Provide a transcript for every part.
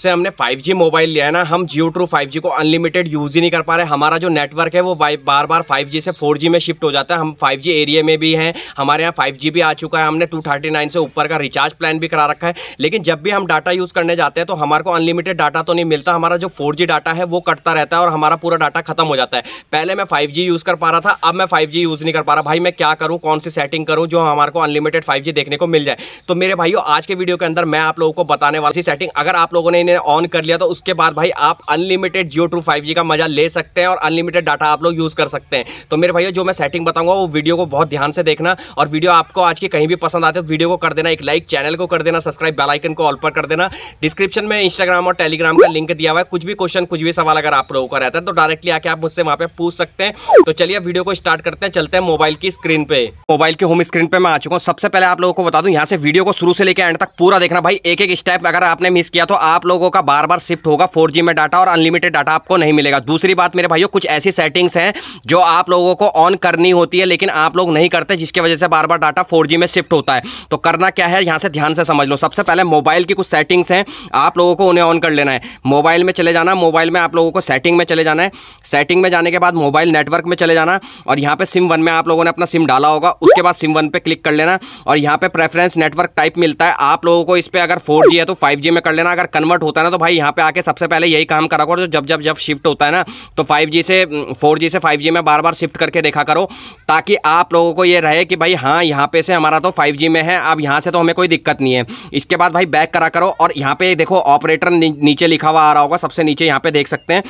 से हमने 5G mobile लिया है ना हम जियो ट्रू 5G को अनलिमिटेड यूज़ ही नहीं कर पा रहे हमारा जो नेटवर्क है वो बार बार 5G से 4G में शिफ्ट हो जाता है हम 5G एरिया में भी हैं हमारे यहाँ 5G भी आ चुका है हमने 239 से ऊपर का रिचार्ज प्लान भी करा रखा है लेकिन जब भी हम डाटा यूज़ करने जाते हैं तो हमारे को अनलिमिटेड डाटा तो नहीं मिलता हमारा जो फोर डाटा है वो कटता रहता है और हमारा पूरा डाटा खत्म हो जाता है पहले मैं फाइव यूज़ कर पा रहा था अब मैं फाइव यूज़ नहीं कर पा रहा भाई मैं क्या करूँ कौन सी सेटिंग करूँ जो हमारे को अनलिमिटेड फाइव देखने को मिल जाए तो मेरे भाइयों आज के वीडियो के अंदर मैं आप लोगों को बताने वाली सेटिंग अगर आप लोगों ने ने ऑन कर लिया तो उसके बाद भाई आप अनलिमिटेड जियो टू फाइव का मजा ले सकते हैं और अनलिमिटेड डाटा आप लोग यूज़ कर सकते हैं तो मेरे भाइयों जो मैं सेटिंग बताऊंगा वो वीडियो को बहुत ध्यान से देखना और वीडियो आपको आज की कहीं भी पसंद आते तो वीडियो को कर देना एक लाइक चैनल को कर देना सब्सक्राइब बेलाइकन को ऑल पर कर देना डिस्क्रिप्शन में इंस्टाग्राम और टेलीग्राम का लिंक दिया हुआ है कुछ भी क्वेश्चन कुछ भी सवाल अगर आप लोगों का रहता है तो डायरेक्टली आके आप मुझसे वहाँ पर पूछ सकते हैं तो चलिए वीडियो को स्टार्ट करते हैं चलते हैं मोबाइल की स्क्रीन पे मोबाइल की होम स्क्रीन पे मैं आ चुका हूँ सबसे पहले आप लोगों को बता दूँ यहाँ से वीडियो को शुरू से लेकर एंड तक पूरा देखना भाई एक एक स्टेप अगर आपने मिस किया तो आप लोग लोगों का बार बार शिफ्ट होगा फोर में डाटा और अनलिमिटेड डाटा आपको नहीं मिलेगा दूसरी बात मेरे भाइयों कुछ ऐसी सेटिंग्स हैं जो आप लोगों को ऑन करनी होती है लेकिन आप लोग नहीं करते जिसकी वजह से बार बार डाटा फोर में शिफ्ट होता है तो करना क्या है यहाँ से ध्यान से समझ लो सबसे पहले मोबाइल की कुछ सेटिंग्स हैं आप लोगों को उन्हें ऑन कर लेना है मोबाइल में चले जाना मोबाइल में आप लोगों को सेटिंग में चले जाना है सेटिंग में जाने के बाद मोबाइल नेटवर्क में चले जाना और यहाँ पे सिम वन में आप लोगों ने अपना सिम डाला होगा उसके बाद सिम वन पे क्लिक कर लेना और यहाँ पे प्रेफरेंस नेटवर्क टाइप मिलता है आप लोगों को इस पर अगर फोर है तो फाइव में कर लेना अगर कन्वर्ट कन्वर्ट होता है ना तो भाई यहाँ पे आके सबसे पहले यही काम करा करो जब जब जब शिफ्ट होता है ना तो फाइव से फोर से फाइव में बार बार शिफ्ट करके देखा करो ताकि आप लोगों को ये रहे कि भाई हाँ यहाँ पे से हमारा तो फाइव में है अब यहाँ से तो हमें कोई दिक्कत नहीं है इसके बाद भाई बैक करा करो और यहाँ पे देखो ऑपरेटर नीचे लिखा हुआ आ रहा होगा सबसे नीचे यहाँ पे देख सकते हैं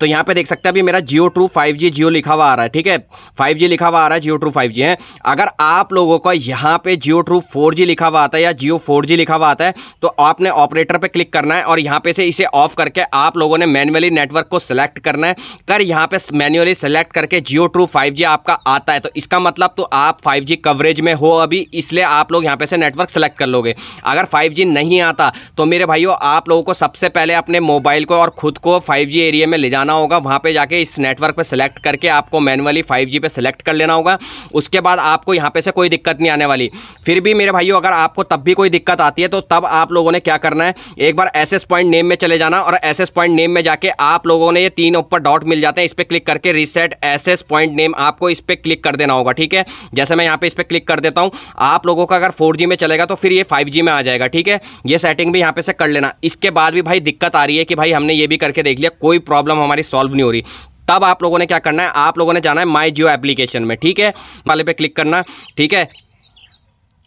तो यहाँ पे देख सकते हैं अभी मेरा जियो ट्रू फाइव जी जियो लिखा हुआ आ रहा है ठीक है 5G लिखा हुआ आ रहा है जियो ट्रू 5G है अगर आप लोगों का यहाँ पे जियो ट्रू 4G लिखा हुआ आता है या जियो 4G लिखा हुआ आता है तो आपने ऑपरेटर पे क्लिक करना है और यहाँ पे से इसे ऑफ करके आप लोगों ने मैनुअली नेटवर्क को सिलेक्ट करना है कर यहाँ पे मैनुअली सेलेक्ट करके जियो ट्रू फाइव आपका आता है तो इसका मतलब तो आप फाइव कवरेज में हो अभी इसलिए आप लोग यहाँ पे से नेटवर्क सेलेक्ट कर लोगे अगर फाइव नहीं आता तो मेरे भाइयों आप लोगों को सबसे पहले अपने मोबाइल को और खुद को फाइव एरिया में ले जाना जाना होगा वहाँ पे जाके इस नेटवर्क पे सेलेक्ट करके आपको मैनुअली 5G पे सेलेक्ट कर लेना होगा उसके बाद आपको यहाँ पे से कोई दिक्कत नहीं आने वाली फिर भी मेरे भाइयों अगर आपको तब भी कोई दिक्कत आती है तो तब आप लोगों ने क्या करना है एक बार एस पॉइंट नेम में चले जाना और एस पॉइंट नेम में जाके आप लोगों ने ये तीन ऊपर डॉट मिल जाते हैं इस पर क्लिक करके रिसेट एस पॉइंट नेम आपको इस पर क्लिक कर देना होगा ठीक है जैसे मैं यहाँ पे इस पर क्लिक कर देता हूँ आप लोगों का अगर फोर में चलेगा तो फिर ये फाइव में आ जाएगा ठीक है ये सेटिंग भी यहाँ पे से कर लेना इसके बाद भी भाई दिक्कत आ रही है कि भाई हमने ये भी करके देख लिया कोई प्रॉब्लम हमारे हमारी सॉल्व नहीं हो रही तब आप लोगों ने क्या करना है आप लोगों ने जाना है माई जियो एप्लीकेशन में ठीक है वाले पे क्लिक करना ठीक है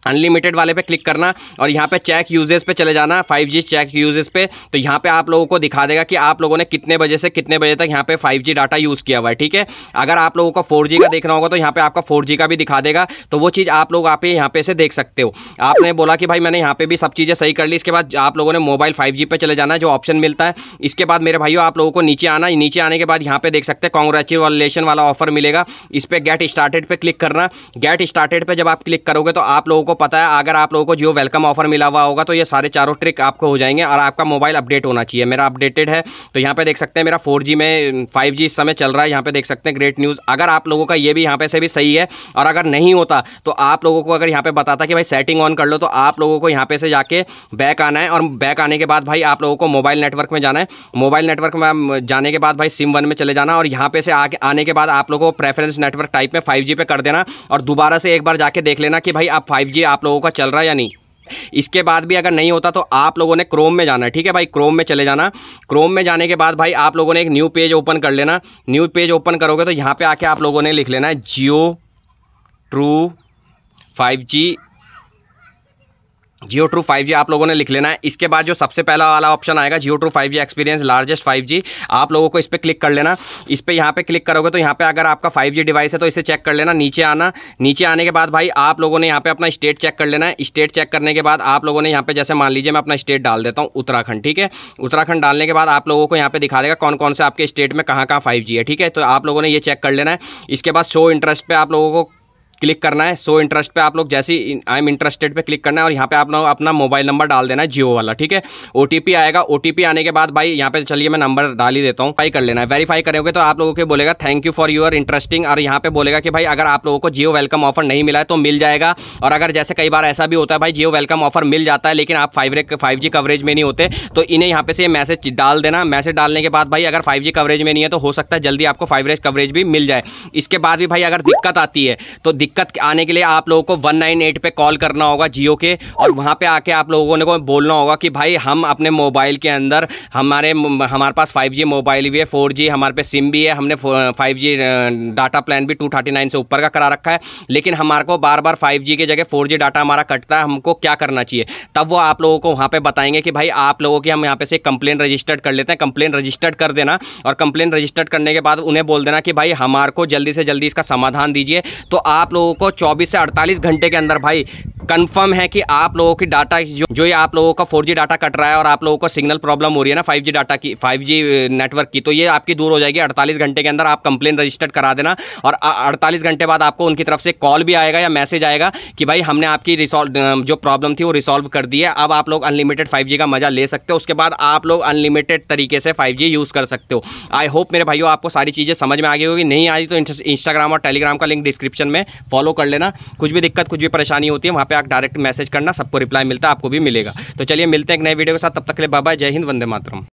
अनलिमिटेड वाले पे क्लिक करना और यहाँ पे चेक यूजेस पे चले जाना 5G चेक यूजेस पे तो यहाँ पे आप लोगों को दिखा देगा कि आप लोगों ने कितने बजे से कितने बजे तक यहाँ पे 5G डाटा यूज़ किया हुआ है ठीक है अगर आप लोगों को 4G का देखना होगा तो यहाँ पे आपका 4G का भी दिखा देगा तो वो चीज़ आप लोग आप यहाँ पे से देख सकते हो आपने बोला कि भाई मैंने यहाँ पर भी सब चीज़ें सही कर ली इसके बाद आप लोगों ने मोबाइल फाइव पे चले जाना जो ऑप्शन मिलता है इसके बाद मेरे भाइयों आप लोगों को नीचे आना नीचे आने के बाद यहाँ पे देख सकते हैं कॉन्ग्रेचुलेशन वाला ऑफर मिलेगा इस पर गेट स्टार्टेड पर क्लिक करना गेट स्टार्टेड पर जब आप क्लिक करोगे तो आप लोगों को पता है अगर आप लोगों को जियो वेलकम ऑफर मिला हुआ होगा तो ये सारे चारों ट्रिक आपको हो जाएंगे और आपका मोबाइल अपडेट होना चाहिए मेरा अपडेटेड है तो यहाँ पे देख सकते हैं मेरा फोर में फाइव इस समय चल रहा है यहाँ पे देख सकते हैं ग्रेट न्यूज़ अगर आप लोगों का ये भी यहाँ पे से भी सही है और अगर नहीं होता तो आप लोगों को अगर यहाँ पे बताता कि भाई सेटिंग ऑन कर लो तो आप लोगों को यहाँ पे से जाके बैक आना है और बैक आने के बाद भाई आप लोगों को मोबाइल नेटवर्क में जाना है मोबाइल नेटवर्क में जाने के बाद भाई सिम वन में चले जाना और यहाँ पे से आके आने के बाद आप लोगों को प्रेफरेंस नेटवर्क टाइप में फाइव पे कर देना और दोबारा से एक बार जाके देख लेना कि भाई आप फाइव लीजिए आप लोगों का चल रहा है या नहीं इसके बाद भी अगर नहीं होता तो आप लोगों ने क्रोम में जाना है ठीक है भाई क्रोम में चले जाना क्रोम में जाने के बाद भाई आप लोगों ने एक न्यू पेज ओपन कर लेना न्यू पेज ओपन करोगे तो यहाँ पे आके आप लोगों ने लिख लेना है Jio true five G Jio true five G आप लोगों ने लिख लेना है इसके बाद जो सबसे पहला वाला ऑप्शन आएगा Jio true five G experience largest five G आप लोगों को इस पर क्लिक कर लेना इस पर यहाँ पे क्लिक करोगे तो यहाँ पे अगर आपका फाइव जी डिवाइस है तो इसे चेक कर लेना नीचे आना नीचे आने के बाद भाई आप लोगों ने यहाँ पे अपना स्टेट चेक कर लेना है स्टेट चेक करने के बाद आप लोगों ने यहाँ पे जैसे मान लीजिए मैं अपना स्टेट डाल देता हूँ उत्तराखंड ठीक है उत्तराखंड डालने के बाद आप लोगों को यहाँ पे दिखा देगा कौन कौन से आपके स्टेट में कहाँ कहाँ फाइव है ठीक है तो आप लोगों ने ये चेक कर लेना है इसके बाद शो इंटरेस्ट पर आप लोगों को क्लिक करना है सो इंटरेस्ट पे आप लोग जैसे ही आई एम इंटरेस्टेड पे क्लिक करना है और यहाँ पे आप लोग अपना मोबाइल नंबर डाल देना है जियो वाला ठीक है ओ आएगा ओ आने के बाद भाई यहाँ पे चलिए मैं नंबर डाल ही देता हूँ ट्राई कर लेना है वेरीफाई करोगे तो आप लोगों के बोलेगा thank you for your interesting और यहाँ पे बोलेगा कि भाई अगर आप लोगों को जियो वेलकम ऑफर नहीं मिला है तो मिल जाएगा और अगर जैसे कई बार ऐसा भी होता है भाई जियो वेलकम ऑफर मिल जाता है लेकिन आप फाइव फाइव जी कवरेज में नहीं होते तो इन्हें यहाँ पे से मैसेज डाल देना मैसेज डालने के बाद भाई अगर फाइव जी कवरेज में नहीं है तो हो सकता है जल्दी आपको फाइव कवरेज भी मिल जाए इसके बाद भी भाई अगर दिक्कत आती है तो दिक्कत आने के लिए आप लोगों को वन नाइन एट पर कॉल करना होगा जियो के और वहाँ पर आके आप लोगों ने को बोलना होगा कि भाई हम अपने मोबाइल के अंदर हमारे हमारे पास फाइव जी मोबाइल भी है फोर जी हमारे पे सिम भी है हमने फाइव जी डाटा प्लान भी टू थर्टी नाइन से ऊपर का करा रखा है लेकिन हमारे को बार बार फाइव जी की जगह फोर जी डाटा हमारा कटता है हमको क्या करना चाहिए तब वो आप लोगों को वहाँ पर बताएंगे कि भाई आप लोगों की हम यहाँ पे से कंप्लेन रजिस्टर्ड कर लेते हैं कंप्लेन रजिस्टर्ड कर देना और कंप्लेन रजिस्टर्ड करने के बाद उन्हें बोल देना कि भाई हमारे को जल्दी से जल्दी इसका समाधान दीजिए तो आप लोगों को 24 से 48 घंटे के अंदर भाई कंफर्म है कि आप लोगों की डाटा जो, जो ये आप लोगों का फोर डाटा कट रहा है और आप लोगों को सिग्नल प्रॉब्लम हो रही है ना फाइव डाटा की फाइव नेटवर्क की तो ये आपकी दूर हो जाएगी अड़तालीस घंटे के अंदर आप कंप्लेन रजिस्टर्ड करा देना और अड़तालीस घंटे बाद आपको उनकी तरफ से कॉल भी आएगा या मैसेज आएगा कि भाई हमने आपकी रिसॉल्व जो प्रॉब्लम थी वो रिसॉल्व कर दी है अब आप लोग अनलिमिटेड फाइव का मजा ले सकते हो उसके बाद आप लोग अनलिमिटेड तरीके से फाइव यूज़ कर सकते हो आई होप मेरे भाइयों आपको सारी चीज़ें समझ में आ गई होगी नहीं आई तो इंस्टाग्राम और टेलीग्राम का लिंक डिस्क्रिप्शन में फॉलो कर लेना कुछ भी दिक्कत कुछ भी परेशानी होती है वहाँ पर आप डायरेक्ट मैसेज करना सबको रिप्लाई मिलता है आपको भी मिलेगा तो चलिए मिलते हैं एक नए वीडियो के साथ तब तक के लिए बाबा जय हिंद वंदे मातरम